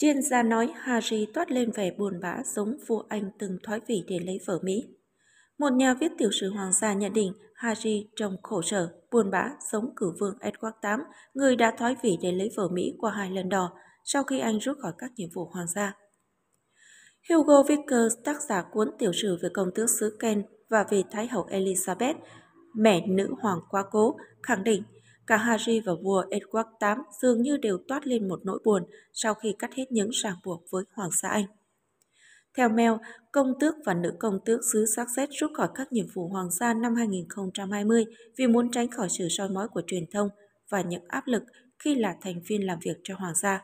Chuyên gia nói Harry toát lên vẻ buồn bã giống vua Anh từng thoái vị để lấy vợ Mỹ. Một nhà viết tiểu sử hoàng gia nhận định Harry trông khổ sở, buồn bã giống cử vương Edward VIII, người đã thoái vị để lấy vợ Mỹ qua hai lần đò, sau khi anh rút khỏi các nhiệm vụ hoàng gia. Hugo Vickers, tác giả cuốn tiểu sử về công tước xứ Ken và về Thái hậu Elizabeth, mẹ nữ hoàng quá cố, khẳng định Cả Harry và vua Edward VIII dường như đều toát lên một nỗi buồn sau khi cắt hết những ràng buộc với Hoàng gia Anh. Theo Mail, công tước và nữ công tước xứ Sussex rút khỏi các nhiệm vụ hoàng gia năm 2020 vì muốn tránh khỏi sự soi mói của truyền thông và những áp lực khi là thành viên làm việc cho hoàng gia.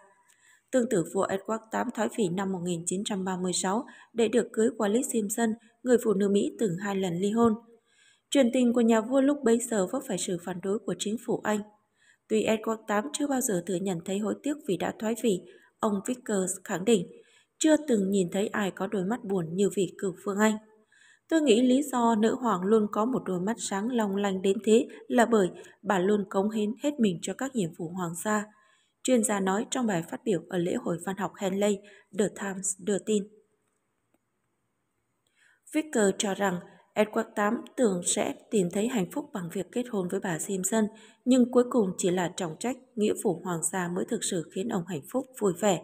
Tương tự vua Edward VIII thoái vị năm 1936 để được cưới Wallis Simpson, người phụ nữ Mỹ từng hai lần ly hôn – Truyền tình của nhà vua lúc bấy giờ vấp phải sự phản đối của chính phủ Anh. Tuy Edward VIII chưa bao giờ thừa nhận thấy hối tiếc vì đã thoái vị, ông Vickers khẳng định chưa từng nhìn thấy ai có đôi mắt buồn như vị cựu vương Anh. Tôi nghĩ lý do nữ hoàng luôn có một đôi mắt sáng long lanh đến thế là bởi bà luôn cống hiến hết mình cho các nhiệm vụ hoàng gia. Chuyên gia nói trong bài phát biểu ở lễ hội văn học Henley, The Times đưa tin. Vicker cho rằng Edward VIII tưởng sẽ tìm thấy hạnh phúc bằng việc kết hôn với bà Simpson, nhưng cuối cùng chỉ là trọng trách, nghĩa vụ hoàng gia mới thực sự khiến ông hạnh phúc vui vẻ.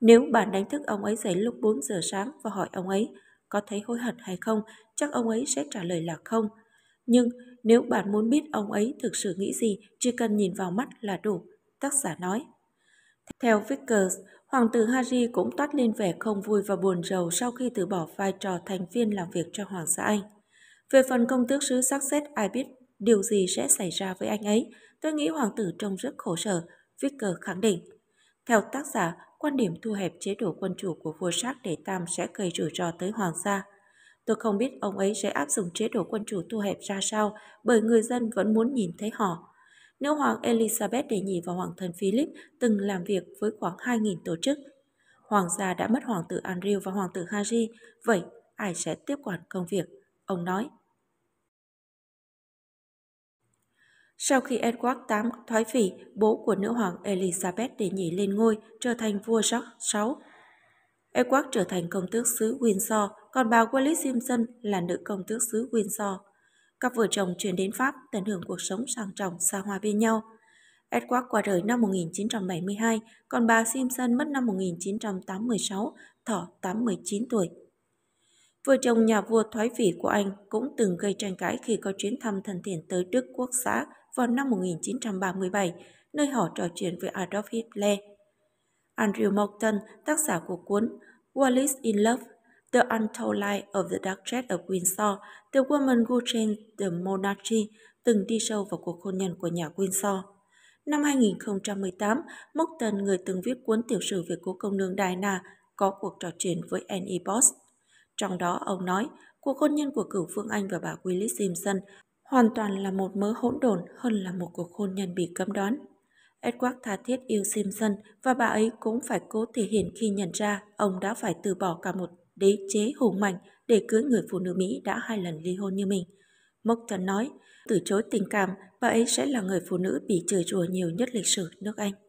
Nếu bạn đánh thức ông ấy dậy lúc 4 giờ sáng và hỏi ông ấy có thấy hối hận hay không, chắc ông ấy sẽ trả lời là không. Nhưng nếu bạn muốn biết ông ấy thực sự nghĩ gì, chỉ cần nhìn vào mắt là đủ, tác giả nói. Theo Vickers, Hoàng tử Harry cũng toát lên vẻ không vui và buồn rầu sau khi từ bỏ vai trò thành viên làm việc cho Hoàng gia Anh. Về phần công tước sứ xác xét ai biết điều gì sẽ xảy ra với anh ấy, tôi nghĩ hoàng tử trông rất khổ sở, Vicker khẳng định. Theo tác giả, quan điểm thu hẹp chế độ quân chủ của vua Sát để Tam sẽ gây rủi ro tới hoàng gia. Tôi không biết ông ấy sẽ áp dụng chế độ quân chủ thu hẹp ra sao bởi người dân vẫn muốn nhìn thấy họ. nếu hoàng Elizabeth đệ nhì và hoàng thân Philip từng làm việc với khoảng 2.000 tổ chức. Hoàng gia đã mất hoàng tử Andrew và hoàng tử Harry, vậy ai sẽ tiếp quản công việc? ông nói. Sau khi Edward VIII thoái vị, bố của nữ hoàng Elizabeth đệ nhị lên ngôi, trở thành vua George VI. Edward trở thành công tước xứ Windsor, còn bà Wallis Simpson là nữ công tước xứ Windsor. Cặp vợ chồng chuyển đến Pháp tận hưởng cuộc sống sang trọng xa hoa bên nhau. Edward qua đời năm 1972, còn bà Simpson mất năm 1986, thọ 89 tuổi. Vợ chồng nhà vua thoái vị của Anh cũng từng gây tranh cãi khi có chuyến thăm thân thiện tới Đức Quốc xã vào năm 1937, nơi họ trò chuyện với Adolf Hitler. Andrew Morton, tác giả của cuốn Wallace in Love, The Untold Life of the Duchess of Windsor, The Woman Who Changed the Monarchy, từng đi sâu vào cuộc hôn nhân của nhà Windsor. Năm 2018, Morton, người từng viết cuốn tiểu sử về cố công nương Diana, có cuộc trò chuyện với Annie Boss. Trong đó ông nói, cuộc hôn nhân của cửu Phương Anh và bà Willis Simpson hoàn toàn là một mớ hỗn độn hơn là một cuộc hôn nhân bị cấm đoán. Edward tha thiết yêu Simpson và bà ấy cũng phải cố thể hiện khi nhận ra ông đã phải từ bỏ cả một đế chế hùng mạnh để cưới người phụ nữ Mỹ đã hai lần ly hôn như mình. Mockton nói, từ chối tình cảm, bà ấy sẽ là người phụ nữ bị chửi rủa nhiều nhất lịch sử nước Anh.